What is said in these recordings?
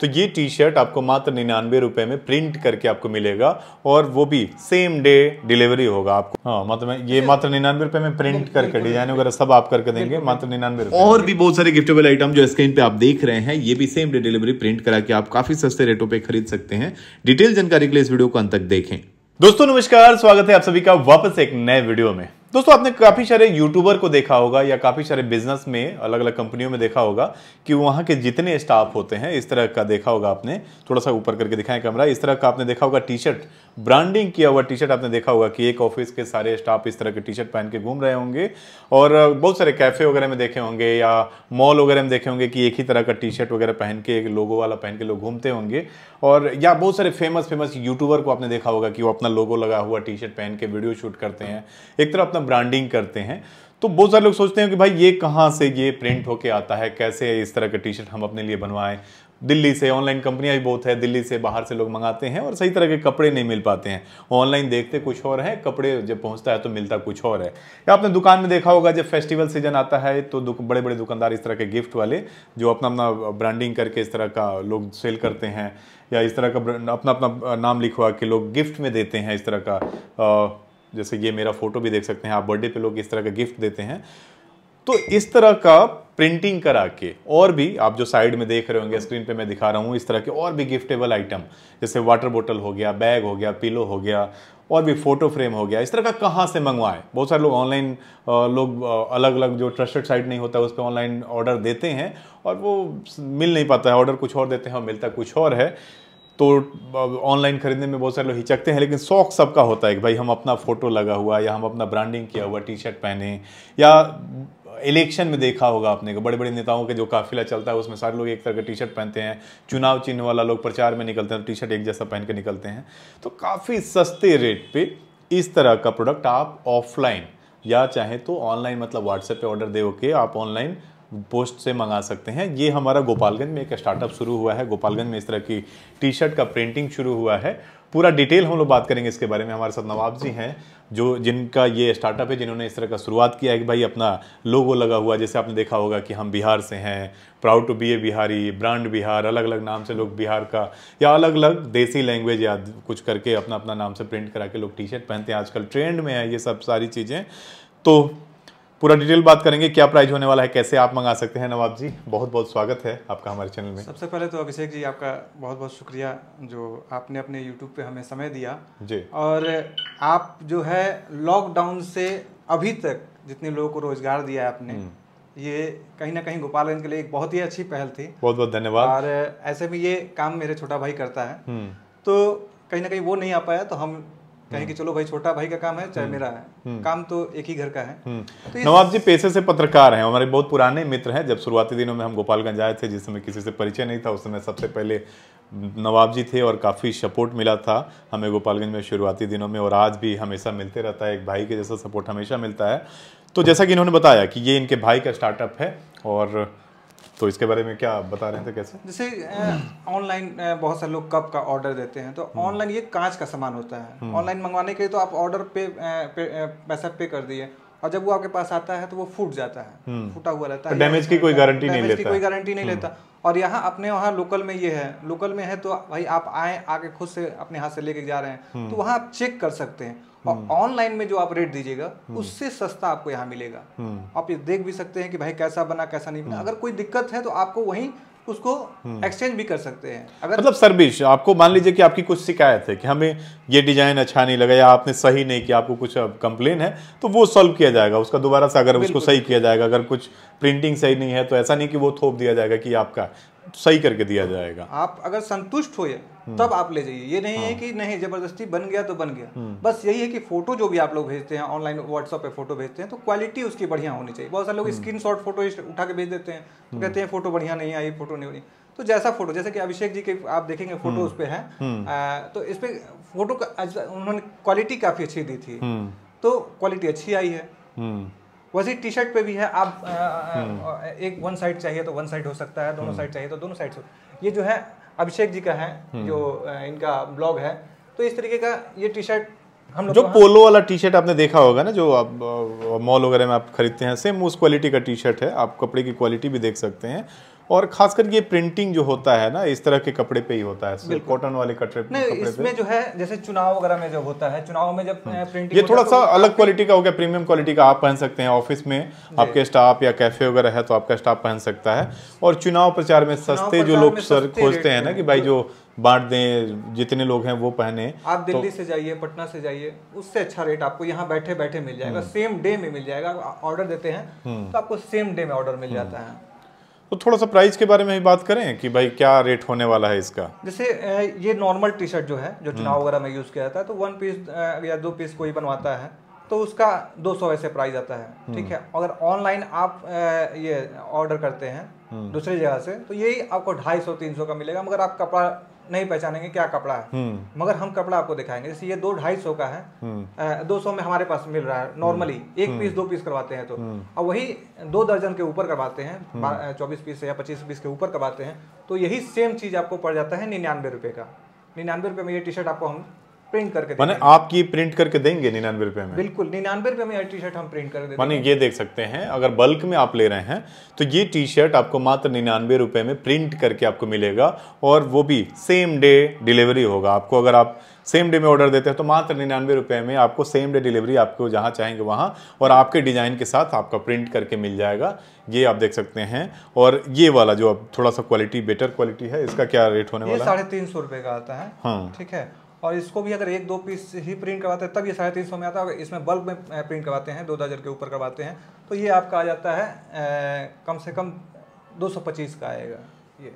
तो ये T shirt आपको मात्र निन्यानवे रुपए में प्रिंट करके आपको मिलेगा और वो भी सेम डे डिलीवरी होगा आपको हाँ मतलब ये मात्र निन्यानवे रुपए में प्रिंट करके डिजाइन वगैरह सब आप करके देंगे मात्र निन्यानवे और भी बहुत सारे गिफ्टेबल आइटम जो स्क्रीन पे आप देख रहे हैं ये भी सेम डे डिलीवरी प्रिंट करा के आप काफी सस्ते रेटों पर खरीद सकते हैं डिटेल जानकारी के लिए इस वीडियो को अंत तक देखें दोस्तों नमस्कार स्वागत है आप सभी का वापस एक नए वीडियो में दोस्तों आपने काफ़ी सारे यूट्यूबर को देखा होगा या काफ़ी सारे बिजनेस में अलग अलग कंपनियों में देखा होगा कि वहाँ के जितने स्टाफ होते हैं इस तरह का देखा होगा आपने थोड़ा सा ऊपर करके दिखाएं कैमरा इस तरह का आपने देखा होगा टी शर्ट ब्रांडिंग किया हुआ टी शर्ट आपने देखा होगा कि एक ऑफिस के सारे स्टाफ इस तरह के टी शर्ट पहन के घूम रहे होंगे और बहुत सारे कैफ़े वगैरह में देखे होंगे या मॉल वगैरह में देखे होंगे कि एक ही तरह का टी शर्ट वगैरह पहन के एक लोगो वाला पहन के लोग घूमते होंगे और या बहुत सारे फेमस फेमस यूट्यूबर को आपने देखा होगा कि वो अपना लोगो लगा हुआ टी शर्ट पहन के वीडियो शूट करते हैं एक तरह अपना ब्रांडिंग करते हैं तो बहुत सारे लोग सोचते हैं कि भाई ये कहाँ से ये प्रिंट होके आता है कैसे इस तरह का टी शर्ट हम अपने लिए बनवाएं दिल्ली से ऑनलाइन कंपनियां भी बहुत है दिल्ली से बाहर से लोग मंगाते हैं और सही तरह के कपड़े नहीं मिल पाते हैं ऑनलाइन देखते कुछ और है कपड़े जब पहुंचता है तो मिलता कुछ और है या आपने दुकान में देखा होगा जब फेस्टिवल सीजन आता है तो बड़े बड़े दुकानदार इस तरह के गिफ्ट वाले जो अपना अपना ब्रांडिंग करके इस तरह का लोग सेल करते हैं या इस तरह का अपना अपना नाम लिखवा के लोग गिफ्ट में देते हैं इस तरह का जैसे ये मेरा फोटो भी देख सकते हैं आप बर्थडे पे लोग इस तरह का गिफ्ट देते हैं तो इस तरह का प्रिंटिंग करा के और भी आप जो साइड में देख रहे होंगे स्क्रीन पे मैं दिखा रहा हूँ इस तरह के और भी गिफ्टेबल आइटम जैसे वाटर बोतल हो गया बैग हो गया पिलो हो गया और भी फोटो फ्रेम हो गया इस तरह का कहाँ से मंगवाएं बहुत सारे लोग ऑनलाइन लोग अलग अलग जो ट्रस्टेड साइट नहीं होता है उस पर ऑनलाइन ऑर्डर देते हैं और वो मिल नहीं पाता है ऑर्डर कुछ और देते हैं और मिलता कुछ और है तो ऑनलाइन खरीदने में बहुत सारे लोग हिचकते हैं लेकिन शौक सबका होता है कि भाई हम अपना फ़ोटो लगा हुआ या हम अपना ब्रांडिंग किया हुआ टी शर्ट पहने या इलेक्शन में देखा होगा आपने बड़े बड़े नेताओं के जो काफिला चलता है उसमें सारे लोग एक तरह का टी शर्ट पहनते हैं चुनाव चिन्ह वाला लोग प्रचार में निकलते हैं टी शर्ट एक जैसा पहन के निकलते हैं तो काफ़ी सस्ते रेट पे इस तरह का प्रोडक्ट आप ऑफलाइन या चाहे तो ऑनलाइन मतलब व्हाट्सएप पे ऑर्डर दे ओके आप ऑनलाइन पोस्ट से मंगा सकते हैं ये हमारा गोपालगंज में एक स्टार्टअप शुरू हुआ है गोपालगंज में इस तरह की टी शर्ट का प्रिंटिंग शुरू हुआ है पूरा डिटेल हम लोग बात करेंगे इसके बारे में हमारे साथ नवाब जी हैं जो जिनका ये स्टार्टअप है जिन्होंने इस तरह का शुरुआत किया है कि भाई अपना लोगो लगा हुआ जैसे आपने देखा होगा कि हम बिहार से हैं proud to be a Bihari brand Bihar अलग अलग नाम से लोग बिहार का या अलग अलग देसी लैंग्वेज या कुछ करके अपना अपना नाम से प्रिंट करा के लोग टी शर्ट पहनते हैं आजकल ट्रेंड में है ये सब सारी चीज़ें तो पूरा डिटेल बात करेंगे क्या प्राइस होने वाला है कैसे आप मंगा सकते हैं नवाब जी बहुत बहुत स्वागत है आपका हमारे चैनल में सबसे पहले तो अभिषेक जी आपका बहुत बहुत शुक्रिया जो आपने अपने यूट्यूब पे हमें समय दिया जी और आप जो है लॉकडाउन से अभी तक जितने लोगों को रोजगार दिया है आपने हम्म। ये कहीं ना कहीं गोपालगंज के लिए एक बहुत ही अच्छी पहल थी बहुत बहुत धन्यवाद और ऐसे में ये काम मेरे छोटा भाई करता है हम्म। तो कहीं ना कहीं वो नहीं आ पाया तो हम कहें कि हम्म। चलो भाई छोटा भाई का काम है चाहे हम्म। मेरा है हम्म। काम तो एक ही घर का है तो नवाब जी पेशे से पत्रकार हैं हमारे बहुत पुराने मित्र हैं जब शुरुआती दिनों में हम गोपालगंज आए थे जिस समय किसी से परिचय नहीं था उस समय सबसे पहले नवाब जी थे और काफ़ी सपोर्ट मिला था हमें गोपालगंज में शुरुआती दिनों में और आज भी हमेशा मिलते रहता है एक भाई के जैसा सपोर्ट हमेशा मिलता है तो जैसा कि इन्होंने बताया कि ये इनके भाई का स्टार्टअप है और तो इसके बारे में क्या आप बता रहे थे कैसे जैसे ऑनलाइन बहुत सारे लोग कप का ऑर्डर देते हैं तो ऑनलाइन हम्म। ये कांच का सामान होता है ऑनलाइन हम्म। मंगवाने के लिए तो आप ऑर्डर पे, पे पैसा पे कर दिए और जब वो आपके पास आता है तो वो फूट जाता है हम्म। फूटा हुआ रहता तो है डैमेज की कोई गारंटी नहीं लेता कोई गारंटी नहीं लेता और यहाँ अपने वहाँ लोकल में ये है लोकल में है तो भाई आप आए आके खुद से अपने हाथ से लेके जा रहे हैं तो वहाँ आप चेक कर सकते हैं और ऑनलाइन हम्म। में जो आप रेट दीजिएगा हम्म। उससे सस्ता आपको यहाँ मिलेगा हम्म। आप ये देख भी सकते हैं कि भाई कैसा बना कैसा नहीं बना अगर कोई दिक्कत है तो आपको वहीं उसको एक्सचेंज भी कर सकते हैं अगर मतलब सर्विस आपको मान लीजिए कि आपकी कुछ शिकायत है कि हमें ये डिजाइन अच्छा नहीं लगा या आपने सही नहीं किया आपको कुछ कंप्लेन है तो वो सॉल्व किया जाएगा उसका दोबारा से अगर उसको सही किया जाएगा अगर कुछ प्रिंटिंग सही नहीं है तो ऐसा नहीं कि वो थोप दिया जाएगा कि आपका सही करके दिया जाएगा आप अगर संतुष्ट हो तब आप ले जाइए ये नहीं हाँ। है कि नहीं जबरदस्ती बन गया तो बन गया हम्म। बस यही है कि फोटो जो भी आप लोग भेजते हैं ऑनलाइन व्हाट्सअप पे फोटो भेजते हैं तो क्वालिटी उसकी बढ़िया होनी चाहिए बहुत सारे लोग स्क्रीन शॉट फोटो उठा के भेज देते हैं तो हम्म। कहते हैं फोटो बढ़िया नहीं आई फोटो नहीं बनी तो जैसा फोटो जैसे कि अभिषेक जी के आप देखेंगे फोटो हम्म। उस पर है तो इस पे फोटो का उन्होंने क्वालिटी काफी अच्छी दी थी तो क्वालिटी अच्छी आई है वैसे टी शर्ट पे भी है आप आ, आ, हम्म। एक वन साइड चाहिए तो वन साइड हो सकता है दोनों हम्म। साइड चाहिए तो दोनों साइड ये जो है अभिषेक जी का है हम्म। जो इनका ब्लॉग है तो इस तरीके का ये टी शर्ट हम जो पोलो वाला टी शर्ट आपने देखा होगा ना जो आप मॉल वगैरह में आप खरीदते हैं सेम उस क्वालिटी का टी शर्ट है आप कपड़े की क्वालिटी भी देख सकते हैं और खासकर ये प्रिंटिंग जो होता है ना इस तरह के कपड़े पे ही होता है कॉटन वाले कपड़े नहीं इसमें जो है जैसे चुनाव वगैरह में जब होता है चुनाव में जब प्रिंटिंग हम्म। ये थोड़ा सा तो अलग क्वालिटी का हो गया प्रीमियम क्वालिटी का आप पहन सकते हैं ऑफिस में आपके स्टाफ या कैफे वगैरह है तो आपका स्टाफ पहन सकता है और चुनाव प्रचार में सस्ते जो लोग सर खोजते हैं ना कि भाई जो बांट दें जितने लोग हैं वो पहने आप तो दिल्ली तो, से जाइए पटना से जाइए उससे अच्छा रेट आपको यहाँ बैठे बैठे मिल जाएगा सेम हम्म। डे में मिल जाएगा ऑर्डर देते हैं हम्म। तो आपको सेम डे में ऑर्डर मिल जाता है तो थोड़ा सा प्राइस के बारे में ही बात करें कि भाई क्या रेट होने वाला है इसका जैसे ये नॉर्मल टी शर्ट जो है जो हम्म। चुनाव वगैरह में यूज़ किया जाता है तो वन पीस या दो पीस कोई बनवाता है तो उसका 200 ऐसे प्राइस आता है हम्म। ठीक है अगर ऑनलाइन आप ये ऑर्डर करते हैं हम्म। दूसरी जगह से तो यही आपको 250-300 का मिलेगा मगर आप कपड़ा नहीं पहचानेंगे क्या कपड़ा है हम्म। मगर हम कपड़ा आपको दिखाएंगे जैसे ये दो ढाई सौ का है हम्म। दो सौ में हमारे पास मिल रहा है नॉर्मली हम्म। एक पीस दो पीस करवाते हैं तो और वही दो दर्जन के ऊपर करवाते हैं चौबीस पीस या पच्चीस पीस के ऊपर करवाते हैं तो यही सेम चीज आपको पड़ जाता है निन्यानवे रुपए का निन्यानवे रुपए में ये टी शर्ट आपको हम प्रिंट करके माने आपकी प्रिंट करके देंगे निन्यानवे रुपए में बिल्कुल निन्यानवे रुपए में टी शर्ट हम प्रिंट कर देते माने ये देख सकते हैं अगर बल्क में आप ले रहे हैं तो ये टी शर्ट आपको मात्र निन्यानवे रुपए में प्रिंट करके आपको मिलेगा और वो भी सेम डे डिलीवरी होगा आपको अगर आप सेम डे में ऑर्डर देते हैं तो मात्र निन्यानवे रुपए में आपको सेम डे डिलीवरी आपको जहाँ चाहेंगे वहाँ और आपके डिज़ाइन के साथ आपका प्रिंट करके मिल जाएगा ये आप देख सकते हैं और ये वाला जो थोड़ा सा क्वालिटी बेटर क्वालिटी है इसका क्या रेट होने वाला साढ़े तीन सौ रुपए का आता है हाँ ठीक है और इसको भी अगर एक दो पीस ही प्रिंट करवाते हैं तब ये साढ़े तीन सौ में आता है अगर इसमें बल्क में प्रिंट करवाते हैं दो दर्जन के ऊपर करवाते हैं तो ये आपका आ जाता है ए, कम से कम दो सौ पच्चीस का आएगा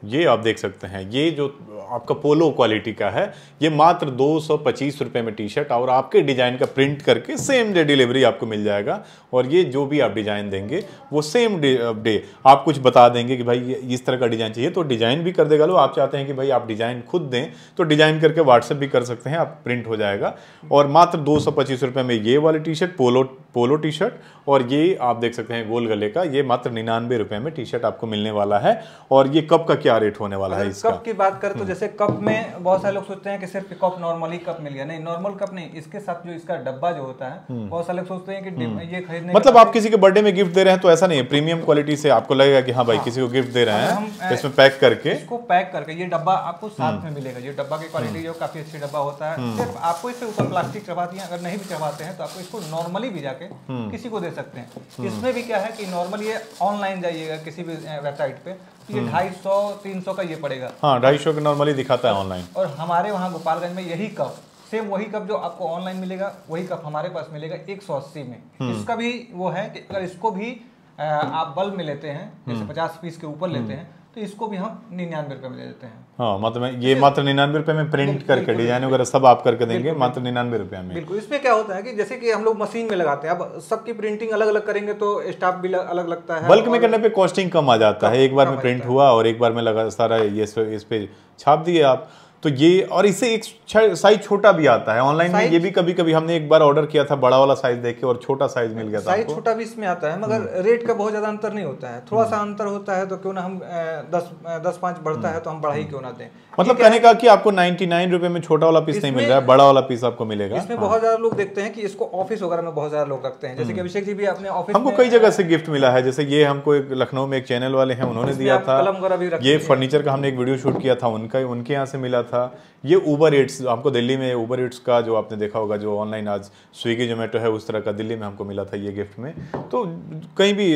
ये आप देख सकते हैं ये जो आपका पोलो क्वालिटी का है ये मात्र दो सौ में टी शर्ट और आपके डिज़ाइन का प्रिंट करके सेम डे डिलीवरी आपको मिल जाएगा और ये जो भी आप डिज़ाइन देंगे वो सेम डे uh, आप कुछ बता देंगे कि भाई इस तरह का डिज़ाइन चाहिए तो डिज़ाइन भी कर देगा लो आप चाहते हैं कि भाई आप डिज़ाइन खुद दें तो डिज़ाइन करके व्हाट्सएप भी कर सकते हैं आप प्रिंट हो जाएगा और मात्र दो सौ पच्चीस में ये वाली T shirt polo polo T shirt और ये आप देख सकते हैं गोल गले का ये मात्र निन्यानवे रुपए में टी शर्ट आपको मिलने वाला है और ये कब का का क्या रेट होने वाला है इसका कप की बात करें तो हम्म। जैसे कप में बहुत सारे लोग सोचते हैं कि सिर्फ पिकअप नॉर्मली कप मिल गया नहीं नॉर्मल कप नहीं इसके साथ जो इसका डब्बा जो होता है हम्म। बहुत सारे लोग सोचते हैं कि हम्म। ये खरीदने मतलब आप किसी के बर्थडे में गिफ्ट दे रहे हैं तो ऐसा नहीं है प्रीमियम क्वालिटी से आपको लगेगा की हाँ भाई हाँ। किसी को गिफ्ट दे रहे हैं इसमें पैक करके इसको पैक करके ये डब्बा आपको साथ में मिलेगा ये डब्बा की क्वालिटी जो काफी अच्छी डब्बा होता है सिर्फ आपको इसके ऊपर प्लास्टिक चढ़ाती है अगर नहीं भी चढ़ाते हैं तो आपको इसको नॉर्मली भी जाके किसी को दे सकते हैं इसमें भी क्या है कि नॉर्मली ये ऑनलाइन जाइएगा किसी भी वेबसाइट पे हम्म। ढाई सौ तीन सौ का ये पड़ेगा हाँ ढाई सौ नॉर्मली दिखाता है ऑनलाइन और हमारे वहाँ गोपालगंज में यही कप सेम वही कप जो आपको ऑनलाइन मिलेगा वही कप हमारे पास मिलेगा एक सौ अस्सी में हम्म। इसका भी वो है कि अगर इसको भी आप बल्ब में लेते हैं जैसे हम्म। पचास पीस के ऊपर लेते हैं तो इसको भी हम निन्यानवे रुपये में दे देते हैं हाँ मतलब ये मात्र निन्यानवे रुपये में प्रिंट करके डिजाइन वगैरह सब आप करके देंगे मात्र निन्यानवे रुपये में बिल्कुल इसमें क्या होता है कि जैसे कि हम लोग मशीन में लगाते हैं अब सबकी प्रिंटिंग अलग अलग करेंगे तो स्टाफ भी अलग लगता है बल्क में करने पे कॉस्टिंग कम आ जाता है एक बार में प्रिंट हुआ और एक बार में लगा सारा ये इस पर छाप दिए आप तो ये और इसे एक साइज छोटा भी आता है ऑनलाइन में ये भी कभी कभी हमने एक बार ऑर्डर किया था बड़ा वाला साइज देखे और छोटा साइज मिल गया था साइज छोटा भी इसमें आता है हम्म। मगर रेट का बहुत ज्यादा अंतर नहीं होता है थोड़ा सा अंतर होता है तो क्यों ना हम दस दस पांच बढ़ता है तो हम बढ़ाई ही हम्म। क्यों ना दें मतलब कहने का कि आपको नाइनटी नाइन रुपए में छोटा वाला पीस नहीं मिल रहा है बड़ा वाला पीस आपको मिलेगा इसमें हाँ। बहुत ज्यादा लोग देखते हैं कि इसको ऑफिस वगैरह में बहुत ज्यादा लोग रखते हैं जैसे कि हम्म। अभिषेक जी भी अपने ऑफिस हमको कई जगह से गिफ्ट मिला है जैसे ये हमको एक लखनऊ में एक चैनल वाले हैं उन्होंने दिया था ये फर्नीचर का हमने एक वीडियो शूट किया था उनका उनके यहाँ से मिला था ये ऊबर ईट्स आपको दिल्ली में ऊबर ईट्स का जो आपने देखा होगा जो ऑनलाइन आज स्विगी जोमेटो है उस तरह का दिल्ली में हमको मिला था ये गिफ्ट में तो कहीं भी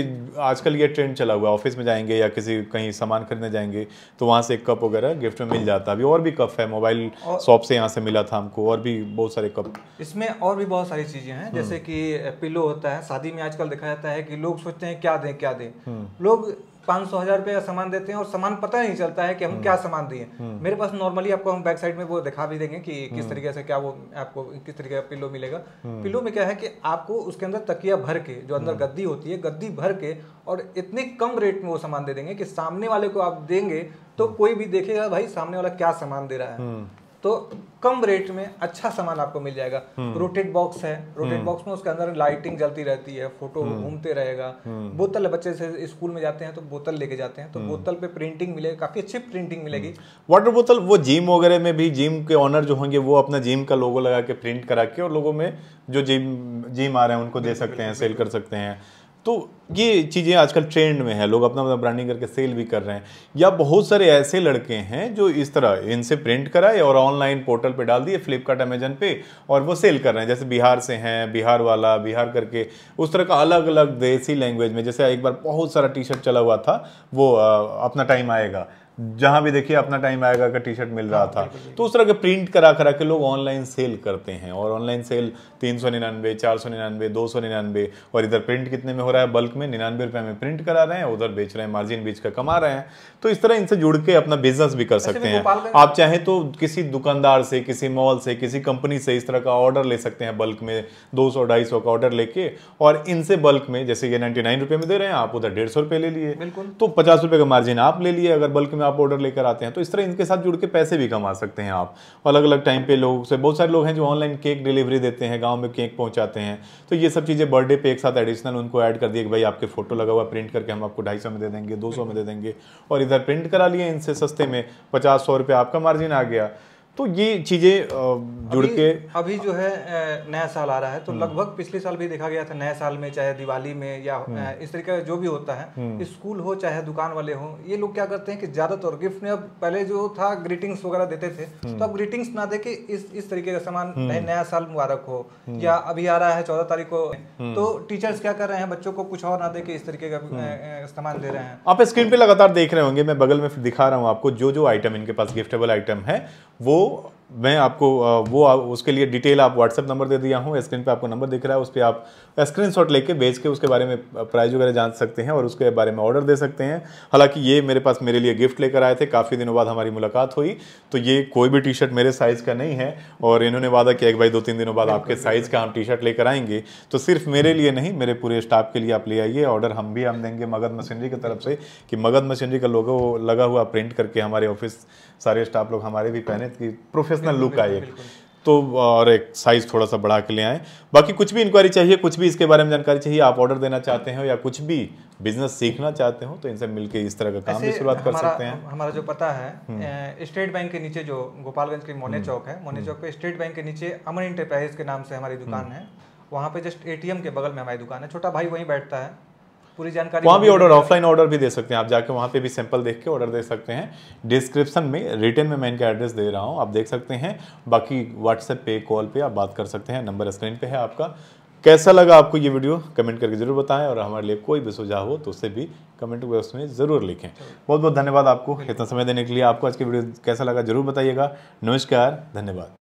आजकल ये ट्रेंड चला हुआ है ऑफिस में जाएंगे या किसी कहीं सामान खरीदने जाएंगे तो वहाँ से एक कप वगैरह गिफ्ट में मिल जाता है अभी और भी कप है मोबाइल शॉप से यहाँ से मिला था हमको और भी बहुत सारे कप इसमें और भी बहुत सारी चीज़ें हैं जैसे हम्म। कि पिलो होता है शादी में आजकल देखा जाता है कि लोग सोचते हैं क्या दें क्या दें हम्म। लोग पाँच सौ हजार रुपये का सामान देते हैं और सामान पता नहीं चलता है कि हम हम्म। क्या सामान दिए हम्म। मेरे पास नॉर्मली आपको हम बैक साइड में वो दिखा भी देंगे कि किस हम्म। तरीके से क्या वो आपको किस तरीके का पिलो मिलेगा पिलो में क्या है कि आपको उसके अंदर तकिया भर के जो अंदर गद्दी होती है गद्दी भर के और इतने कम रेट में वो सामान दे देंगे कि सामने वाले को आप देंगे तो कोई भी देखेगा भाई सामने वाला क्या सामान दे रहा है तो कम रेट में अच्छा सामान आपको मिल जाएगा रोटेट हम्म। बॉक्स है रोटेट बॉक्स हम्म। में उसके अंदर लाइटिंग जलती रहती है फोटो हम्म। घूमते रहेगा बोतल बच्चे से स्कूल में जाते हैं तो बोतल लेके जाते हैं तो बोतल पे प्रिंटिंग मिलेगी काफी अच्छी प्रिंटिंग मिलेगी वाटर बोतल वो जिम वगैरह में भी जिम के ऑनर जो होंगे वो अपना जिम का लोगो लगा के प्रिंट करा के और लोगों में जो जिम जिम आ रहे हैं उनको दे सकते हैं सेल कर सकते हैं तो ये चीज़ें आजकल ट्रेंड में हैं लोग अपना अपना ब्रांडिंग करके सेल भी कर रहे हैं या बहुत सारे ऐसे लड़के हैं जो इस तरह इनसे प्रिंट कराए और ऑनलाइन पोर्टल पे डाल दिए फ्लिपकार्ट अमेजन पे और वो सेल कर रहे हैं जैसे बिहार से हैं बिहार वाला बिहार करके उस तरह का अलग अलग देसी लैंग्वेज में जैसे एक बार बहुत सारा टी शर्ट चला हुआ था वो अपना टाइम आएगा जहां भी देखिए अपना टाइम आएगा का टी शर्ट मिल रहा था तो उस तरह के प्रिंट करा करा के लोग ऑनलाइन सेल करते हैं और ऑनलाइन सेल तीन सौ निन्यानवे चार सौ निन्यानवे दो सौ निन्यानवे और इधर प्रिंट कितने में हो रहा है बल्क में निन्यानवे रुपए में प्रिंट करा रहे हैं उधर बेच रहे हैं मार्जिन बेच कर कमा रहे हैं तो इस तरह इनसे जुड़ के अपना बिजनेस भी कर सकते हैं आप चाहे तो किसी दुकानदार से किसी मॉल से किसी कंपनी से इस तरह का ऑर्डर ले सकते हैं बल्क में दो सौ ढाई सौ का ऑर्डर लेके और इनसे बल्क में जैसे ये नाइन्टी नाइन रुपए में दे रहे हैं आप उधर डेढ़ सौ रुपए ले लिए तो पचास रुपए का मार्जिन आप ले लिए अगर बल्क में में आप ऑर्डर लेकर आते हैं तो इस तरह इनके साथ जुड़ के पैसे भी कमा सकते हैं आप अलग अलग टाइम पे लोगों से बहुत सारे लोग हैं जो ऑनलाइन केक डिलीवरी देते हैं गाँव में केक पहुँचाते हैं तो ये सब चीज़ें बर्थडे पे एक साथ एडिशनल उनको ऐड कर दिए कि भाई आपके फोटो लगा हुआ प्रिंट करके हम आपको ढाई में दे देंगे दो में दे देंगे और इधर प्रिंट करा लिए इनसे सस्ते में पचास सौ आपका मार्जिन आ गया तो ये चीज़ें जुड़ के अभी जो है नया साल आ रहा है तो हम्म। लगभग पिछले साल भी देखा गया था नए साल में चाहे दिवाली में या हम्म। इस तरीके का जो भी होता है हम्म। स्कूल हो चाहे दुकान वाले हो ये लोग क्या करते हैं कि ज़्यादातर गिफ्ट में अब पहले जो था ग्रीटिंग्स वगैरह देते थे तो अब ग्रीटिंग्स ना दे के इस इस तरीके का सामान नया साल मुबारक हो या अभी आ रहा है चौदह तारीख को तो टीचर्स क्या कर रहे हैं बच्चों को कुछ और ना दे के इस तरीके का सामान दे रहे हैं आप स्क्रीन पे लगातार देख रहे होंगे मैं बगल में दिखा रहा हूँ आपको जो जो आइटम इनके पास गिफ्टेबल आइटम है वो go मैं आपको वो उसके लिए डिटेल आप व्हाट्सअप नंबर दे दिया हूँ स्क्रीन पे आपको नंबर दिख रहा है उस पर आप स्क्रीन शॉट लेके भेज के उसके बारे में प्राइज वगैरह जान सकते हैं और उसके बारे में ऑर्डर दे सकते हैं हालांकि ये मेरे पास मेरे लिए गिफ्ट लेकर आए थे काफ़ी दिनों बाद हमारी मुलाकात हुई तो ये कोई भी टी शर्ट मेरे साइज़ का नहीं है और इन्होंने वादा किया कि भाई दो तीन दिनों बाद आपके साइज़ का हम टी शर्ट लेकर आएंगे तो सिर्फ मेरे लिए नहीं मेरे पूरे स्टाफ के लिए आप ले आइए ऑर्डर हम भी हम देंगे मगध मशीनरी की तरफ से कि मगध मशीनरी का लोगो लगा हुआ प्रिंट करके हमारे ऑफिस सारे स्टाफ लोग हमारे भी पहने कि प्रोफेशनल प्रोफेशनल लुक आए तो और एक साइज़ थोड़ा सा बढ़ा के ले आए बाकी कुछ भी इंक्वायरी चाहिए कुछ भी इसके बारे में जानकारी चाहिए आप ऑर्डर देना चाहते हो या कुछ भी बिजनेस सीखना चाहते हो तो इनसे मिलके इस तरह का काम भी शुरुआत कर सकते हैं हमारा जो पता है स्टेट हम्म। बैंक के नीचे जो गोपालगंज के मोने हम्म। चौक है मोने हम्म। चौक पे स्टेट बैंक के नीचे अमन इंटरप्राइज के नाम से हमारी दुकान है वहाँ पे जस्ट एटीएम के बगल में हमारी दुकान है छोटा भाई वहीं बैठता है पूरी जानकारी वहाँ भी ऑर्डर ऑफलाइन ऑर्डर भी दे सकते हैं आप जाके वहाँ पे भी सैंपल देख के ऑर्डर दे सकते हैं डिस्क्रिप्शन में रिटर्न में मैं इनका एड्रेस दे रहा हूँ आप देख सकते हैं बाकी व्हाट्सएप पे कॉल पे आप बात कर सकते हैं नंबर स्क्रीन पे है आपका कैसा लगा आपको ये वीडियो कमेंट करके जरूर बताएं और हमारे लिए कोई भी सुझाव हो तो उसे भी कमेंट बॉक्स में ज़रूर लिखें बहुत बहुत धन्यवाद आपको इतना समय देने के लिए आपको आज की वीडियो कैसा लगा जरूर बताइएगा नमस्कार धन्यवाद